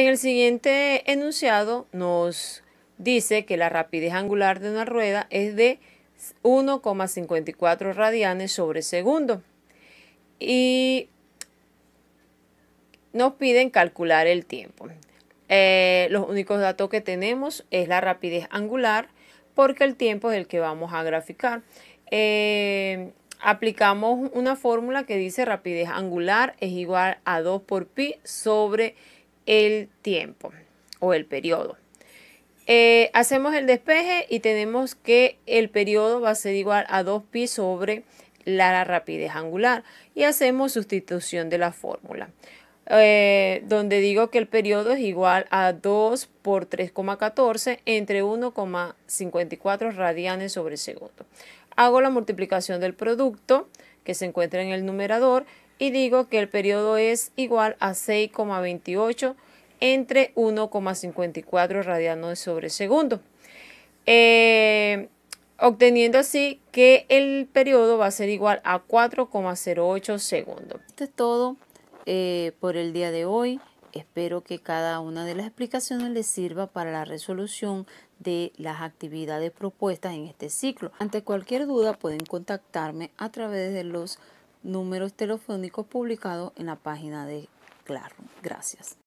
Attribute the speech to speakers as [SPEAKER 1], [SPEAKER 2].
[SPEAKER 1] En el siguiente enunciado nos dice que la rapidez angular de una rueda es de 1,54 radianes sobre segundo. Y nos piden calcular el tiempo. Eh, los únicos datos que tenemos es la rapidez angular porque el tiempo es el que vamos a graficar. Eh, aplicamos una fórmula que dice rapidez angular es igual a 2 por pi sobre el tiempo o el periodo. Eh, hacemos el despeje y tenemos que el periodo va a ser igual a 2pi sobre la rapidez angular y hacemos sustitución de la fórmula. Eh, donde digo que el periodo es igual a 2 por 3,14 entre 1,54 radianes sobre segundo. Hago la multiplicación del producto que se encuentra en el numerador y digo que el periodo es igual a 6,28 entre 1,54 radianos sobre segundo. Eh, obteniendo así que el periodo va a ser igual a 4,08 segundos. Esto es todo eh, por el día de hoy.
[SPEAKER 2] Espero que cada una de las explicaciones les sirva para la resolución de las actividades propuestas en este ciclo. Ante cualquier duda pueden contactarme a través de los números telefónicos publicados en la página de Claro. Gracias.